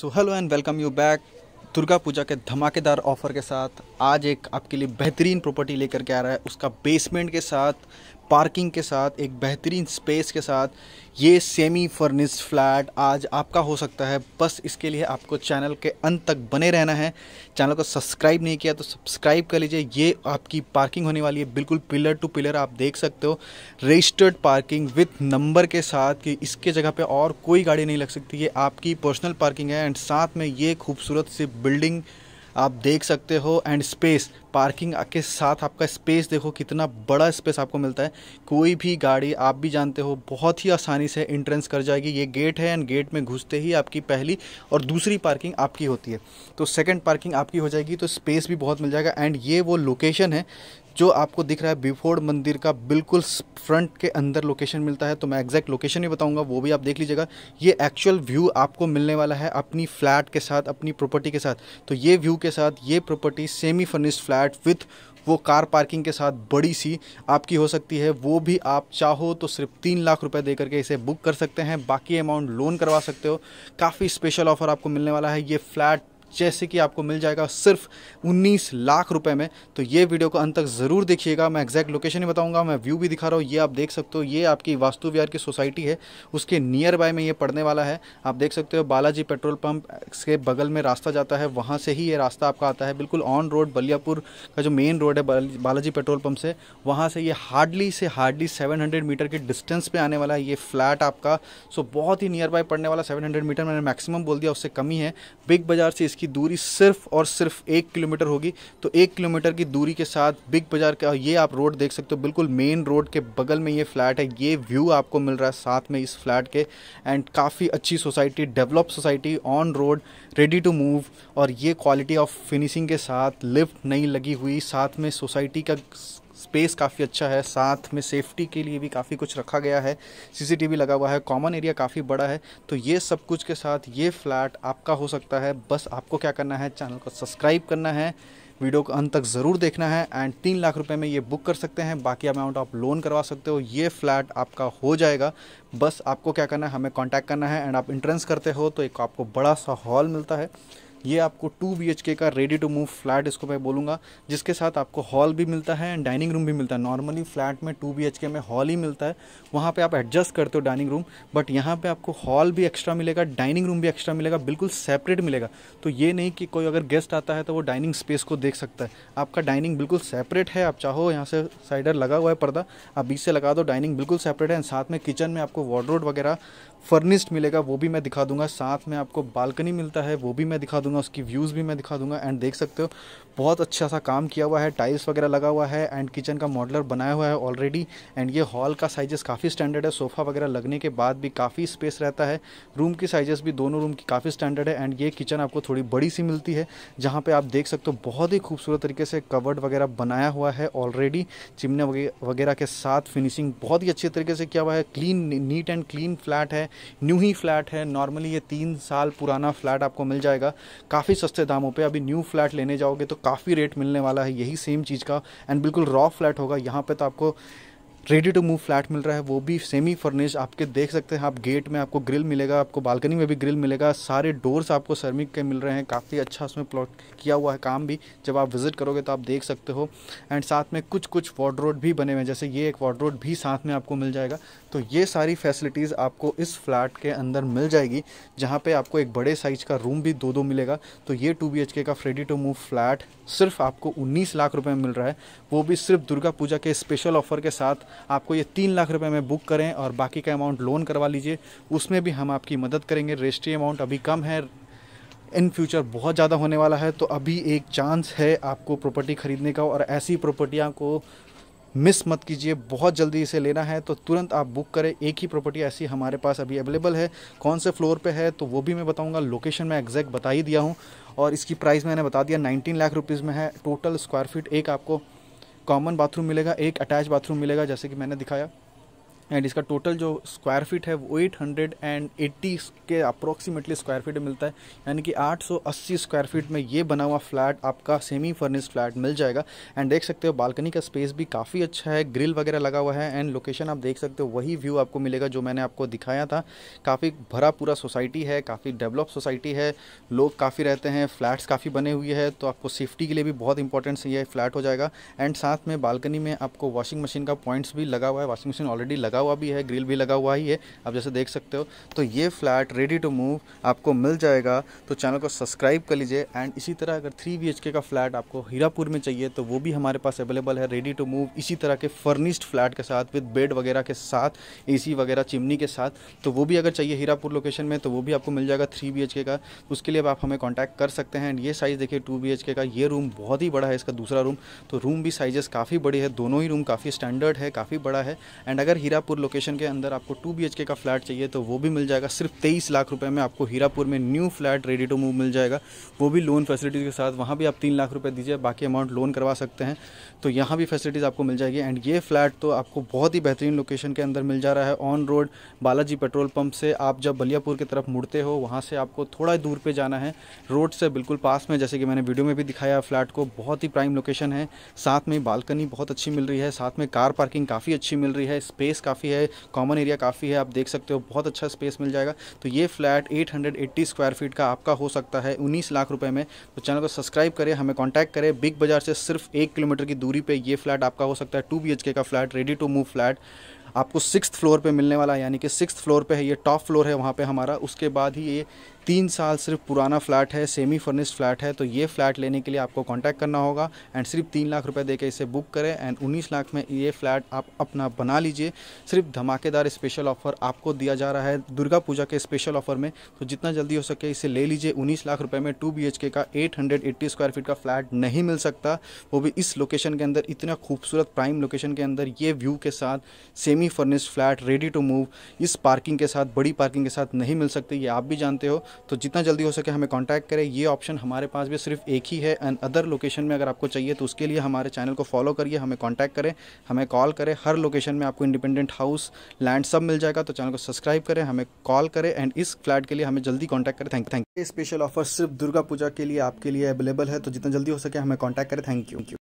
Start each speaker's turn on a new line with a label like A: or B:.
A: so hello and welcome you back Durga Puja के धमाकेदार offer के साथ आज एक आपके लिए बेहतरीन प्रॉपर्टी लेकर के आ रहा है उसका बेसमेंट के साथ पार्किंग के साथ एक बेहतरीन स्पेस के साथ ये सेमी फर्निस्ड फ्लैट आज आपका हो सकता है बस इसके लिए आपको चैनल के अंत तक बने रहना है चैनल को सब्सक्राइब नहीं किया तो सब्सक्राइब कर लीजिए ये आपकी पार्किंग होने वाली है बिल्कुल पिलर टू पिलर आप देख सकते हो रजिस्टर्ड पार्किंग विथ नंबर के साथ कि इसके जगह पर और कोई गाड़ी नहीं लग सकती ये आपकी पर्सनल पार्किंग है एंड साथ में ये खूबसूरत सी बिल्डिंग आप देख सकते हो एंड स्पेस पार्किंग के साथ आपका स्पेस देखो कितना बड़ा स्पेस आपको मिलता है कोई भी गाड़ी आप भी जानते हो बहुत ही आसानी से इंट्रेंस कर जाएगी ये गेट है एंड गेट में घुसते ही आपकी पहली और दूसरी पार्किंग आपकी होती है तो सेकेंड पार्किंग आपकी हो जाएगी तो स्पेस भी बहुत मिल जाएगा एंड ये वो लोकेशन है जो आपको दिख रहा है बिफोर मंदिर का बिल्कुल फ्रंट के अंदर लोकेशन मिलता है तो मैं एग्जैक्ट लोकेशन ही बताऊंगा वो भी आप देख लीजिएगा ये एक्चुअल व्यू आपको मिलने वाला है अपनी फ्लैट के साथ अपनी प्रॉपर्टी के साथ तो ये व्यू के साथ ये property semi furnished flat with वो कार पार्किंग के साथ बड़ी सी आपकी हो सकती है वो भी आप चाहो तो सिर्फ तीन लाख रुपए दे करके इसे बुक कर सकते हैं बाकी अमाउंट लोन करवा सकते हो काफ़ी स्पेशल ऑफर आपको मिलने वाला है ये फ्लैट जैसे कि आपको मिल जाएगा सिर्फ 19 लाख रुपए में तो ये वीडियो को अंत तक ज़रूर देखिएगा मैं एग्जैक्ट लोकेशन ही बताऊंगा मैं व्यू भी दिखा रहा हूँ ये आप देख सकते हो ये आपकी वास्तु विहार की सोसाइटी है उसके नियर बाय में ये पड़ने वाला है आप देख सकते हो बालाजी पेट्रोल पम्प के बगल में रास्ता जाता है वहाँ से ही ये रास्ता आपका आता है बिल्कुल ऑन रोड बलियापुर का जो मेन रोड है बालाजी पेट्रोल पम्प से वहाँ से ये हार्डली से हार्डली सेवन मीटर के डिस्टेंस पर आने वाला है ये फ्लैट आपका सो बहुत ही नियर बाय पड़ने वाला सेवन मीटर मैंने मैक्सिमम बोल दिया उससे कमी है बिग बाज़ार से इसकी की दूरी सिर्फ और सिर्फ एक किलोमीटर होगी तो एक किलोमीटर की दूरी के साथ बिग बाज़ार का ये आप रोड देख सकते हो बिल्कुल मेन रोड के बगल में ये फ्लैट है ये व्यू आपको मिल रहा है साथ में इस फ्लैट के एंड काफ़ी अच्छी society develop society on road ready to move और ये क्वालिटी ऑफ फिनिशिंग के साथ लिफ्ट नहीं लगी हुई साथ में सोसाइटी का स्पेस काफ़ी अच्छा है साथ में सेफ्टी के लिए भी काफ़ी कुछ रखा गया है सीसीटीवी लगा हुआ है कॉमन एरिया काफ़ी बड़ा है तो ये सब कुछ के साथ ये फ्लैट आपका हो सकता है बस आपको क्या करना है चैनल को सब्सक्राइब करना है वीडियो को अंत तक ज़रूर देखना है एंड तीन लाख रुपए में ये बुक कर सकते हैं बाकी अमाउंट आप लोन करवा सकते हो ये फ्लैट आपका हो जाएगा बस आपको क्या करना है हमें कांटेक्ट करना है एंड आप इंट्रेंस करते हो तो एक आपको बड़ा सा हॉल मिलता है ये आपको टू बी का रेडी टू मूव फ्लैट इसको मैं बोलूँगा जिसके साथ आपको हॉल भी मिलता है एंड डाइनिंग रूम भी मिलता है नॉर्मली फ्लैट में टू बी में हॉल ही मिलता है वहाँ पर आप एडजस्ट करते हो डाइनिंग रूम बट यहाँ पर आपको हॉल भी एक्स्ट्रा मिलेगा डाइनिंग रूम भी एक्स्ट्रा मिलेगा बिल्कुल सेपरेट मिलेगा तो ये नहीं कि कोई अगर गेस्ट आता है तो वो डाइनिंग स्पेस को देख सकता है आपका डाइनिंग बिल्कुल सेपरेट है आप चाहो यहाँ से साइडर लगा हुआ है पर्दा आप बीच से लगा दो डाइनिंग बिल्कुल सेपरेट है एंड साथ में किचन में आपको वार्ड्रोड वगैरह फर्निश्ड मिलेगा वो भी मैं दिखा दूंगा साथ में आपको बालकनी मिलता है वो भी मैं दिखा दूंगा उसकी व्यूज़ भी मैं दिखा दूंगा एंड देख सकते हो बहुत अच्छा सा काम किया हुआ है टाइल्स वगैरह लगा हुआ है एंड किचन का मॉडलर बनाया हुआ है ऑलरेडी एंड ये हॉल का साइजेस काफ़ी स्टैंडर्ड है सोफ़ा वगैरह लगने के बाद भी काफ़ी स्पेस रहता है रूम की साइजेस भी दोनों रूम की काफ़ी स्टैंडर्ड है एंड ये किचन आपको थोड़ी बड़ी सी मिलती है जहाँ पर आप देख सकते हो बहुत ही खूबसूरत तरीके से कवर्ड वगैरह बनाया हुआ है ऑलरेडी चिमने वगैरह के साथ फिनिशिंग बहुत ही अच्छे तरीके से किया हुआ है clean neat and clean flat है न्यू ही फ्लैट है नॉर्मली ये तीन साल पुराना फ्लैट आपको मिल जाएगा काफ़ी सस्ते दामों पर अभी न्यू फ्लैट लेने जाओगे तो काफ़ी रेट मिलने वाला है यही सेम चीज़ का एंड बिल्कुल रॉ फ्लैट होगा यहाँ पे तो आपको रेडी टू मूव फ्लैट मिल रहा है वो भी सेमी फर्निश्ड आपके देख सकते हैं आप गेट में आपको ग्रिल मिलेगा आपको बालकनी में भी ग्रिल मिलेगा सारे डोर्स आपको सर्मिक के मिल रहे हैं काफ़ी अच्छा उसमें प्लॉट किया हुआ है काम भी जब आप विजिट करोगे तो आप देख सकते हो एंड साथ में कुछ कुछ रोड भी बने हुए हैं जैसे ये एक रोड भी साथ में आपको मिल जाएगा तो ये सारी फैसिलिटीज़ आपको इस फ्लैट के अंदर मिल जाएगी जहाँ पर आपको एक बड़े साइज़ का रूम भी दो दो मिलेगा तो ये टू बी का रेडी टू मूव फ्लैट सिर्फ आपको उन्नीस लाख रुपये में मिल रहा है वो भी सिर्फ दुर्गा पूजा के स्पेशल ऑफर के साथ आपको ये तीन लाख रुपये में बुक करें और बाकी का अमाउंट लोन करवा लीजिए उसमें भी हम आपकी मदद करेंगे रजिस्ट्री अमाउंट अभी कम है इन फ्यूचर बहुत ज़्यादा होने वाला है तो अभी एक चांस है आपको प्रॉपर्टी खरीदने का और ऐसी प्रॉपर्टियाँ को मिस मत कीजिए बहुत जल्दी इसे लेना है तो तुरंत आप बुक करें एक ही प्रॉपर्टी ऐसी हमारे पास अभी अवेलेबल है कौन से फ्लोर पे है तो वो भी मैं बताऊंगा लोकेशन मैं एग्जैक्ट बता ही दिया हूँ और इसकी प्राइस मैंने बता दिया 19 लाख रुपीज़ में है टोटल स्क्वायर फीट एक आपको कॉमन बाथरूम मिलेगा एक अटैच बाथरूम मिलेगा जैसे कि मैंने दिखाया एंड इसका टोटल जो स्क्वायर फीट है वो एट हंड्रेड एंड एट्टी के अप्रोक्सीमेटली स्क्वायर फीट मिलता है यानी कि आठ सौ अस्सी स्क्वायर फीट में ये बना हुआ फ्लैट आपका सेमी फर्निश फ्लैट मिल जाएगा एंड देख सकते हो बालकनी का स्पेस भी काफ़ी अच्छा है ग्रिल वगैरह लगा हुआ है एंड लोकेशन आप देख सकते हो वही व्यू आपको मिलेगा जो मैंने आपको दिखाया था काफ़ी भरा पूरा सोसाइटी है काफ़ी डेवलप सोसाइटी है लोग काफ़ी रहते हैं फ्लैट्स काफ़ी बने हुए हैं तो आपको सेफ्टी के लिए भी बहुत इंपॉर्टेंट ये फ्लैट हो जाएगा एंड साथ में बालकनी में आपको वॉशिंग मशीन का पॉइंट्स भी लगा हुआ है वॉशिंग मशीन ऑलरेडी लगा हुआ भी है ग्रिल भी लगा हुआ ही है आप जैसे देख सकते हो तो ये फ्लैट रेडी टू मूव आपको मिल जाएगा तो चैनल को सब्सक्राइब कर लीजिए एंड इसी तरह अगर थ्री बी का फ्लैट आपको हीरापुर में चाहिए तो वो भी हमारे पास अवेलेबल है रेडी टू मूव इसी तरह के फर्निश्ड फ्लैट के साथ विद बेड वगैरह के साथ ए वगैरह चिमनी के साथ तो वो भी अगर चाहिए हीरापुर लोकेशन में तो वो भी आपको मिल जाएगा थ्री बी का उसके लिए आप हमें कॉन्टैक्ट कर सकते हैं एंड ये साइज़ देखिए टू बी का ये रूम बहुत ही बड़ा है इसका दूसरा रूम तो रूम भी साइजेस काफ़ी बड़े है दोनों ही रूम काफ़ी स्टैंडर्ड है काफ़ी बड़ा है एंड अगर हीरापुर हीरापुर लोकेशन के अंदर आपको टू बी का फ्लैट चाहिए तो वो भी मिल जाएगा सिर्फ तेईस लाख रुपये में आपको हीरापुर में new flat ready to move मिल जाएगा वो भी लोन फैसिलिटीज़ के साथ वहाँ भी आप तीन लाख रुपये दीजिए बाकी अमाउंट लोन करवा सकते हैं तो यहाँ भी फैसिलिटीज़ आपको मिल जाएगी एंड ये फ्लैट तो आपको बहुत ही बेहतरीन लोकेशन के अंदर मिल जा रहा है on road Balaji petrol pump से आप जब बलियापुर की तरफ मुड़ते हो वहाँ से आपको थोड़ा दूर पर जाना है रोड से बिल्कुल पास में जैसे कि मैंने वीडियो में भी दिखाया फ्लैट को बहुत ही प्राइम लोकेशन है साथ में बालकनी बहुत अच्छी मिल रही है साथ में कार पार्किंग काफ़ी अच्छी मिल रही है स्पेस काफ़ी काफ़ी है कॉमन एरिया काफ़ी है आप देख सकते हो बहुत अच्छा स्पेस मिल जाएगा तो ये फ्लैट 880 स्क्वायर फीट का आपका हो सकता है उन्नीस लाख रुपये में तो चैनल को सब्सक्राइब करें हमें कॉन्टैक्ट करें बिग बाज़ार से सिर्फ एक किलोमीटर की दूरी पर ये फ्लैट आपका हो सकता है टू बी का flat ready to move flat आपको सिक्स फ्लोर पे मिलने वाला है यानी कि सिक्स फ्लोर पे है ये टॉप फ्लोर है वहाँ पे हमारा उसके बाद ही ये तीन साल सिर्फ पुराना फ्लैट है सेमी फर्निश्ड फ्लैट है तो ये फ्लैट लेने के लिए आपको कांटेक्ट करना होगा एंड सिर्फ तीन लाख रुपए देके इसे बुक करें एंड उन्नीस लाख में ये फ्लैट आप अपना बना लीजिए सिर्फ धमाकेदार स्पेशल ऑफर आपको दिया जा रहा है दुर्गा पूजा के स्पेशल ऑफर में तो जितना जल्दी हो सके इसे ले लीजिए उन्नीस लाख रुपये में टू बी का एट स्क्वायर फीट का फ्लैट नहीं मिल सकता वो भी इस लोकेशन के अंदर इतना खूबसूरत प्राइम लोकेशन के अंदर ये व्यू के साथ semi semi furnish flat ready to move इस पार्किंग के साथ बड़ी पार्किंग के साथ नहीं मिल सकती ये आप भी जानते हो तो जितना जल्दी हो सके हमें कॉन्टैक्ट करें ये ऑप्शन हमारे पास भी सिर्फ एक ही है एंड अदर लोकेशन में अगर आपको चाहिए तो उसके लिए हमारे चैनल को फॉलो करिए हमें कॉन्टैक्ट करें हमें कॉल करें हर लोकेशन में आपको इंडिपेंडेंट हाउस लैंड सब मिल जाएगा तो चैनल को सब्सक्राइब करें हमें कॉल करें एंड इस फ्लैट के लिए हमें जल्दी कॉन्टैक्ट करें थैंक थैंक स्पेशल ऑफर सिर्फ दुर्गा पूजा के लिए आपके लिए अवेलेबल है तो जितना जल्दी हो सके हमें कॉन्टैक्ट करें थैंक यू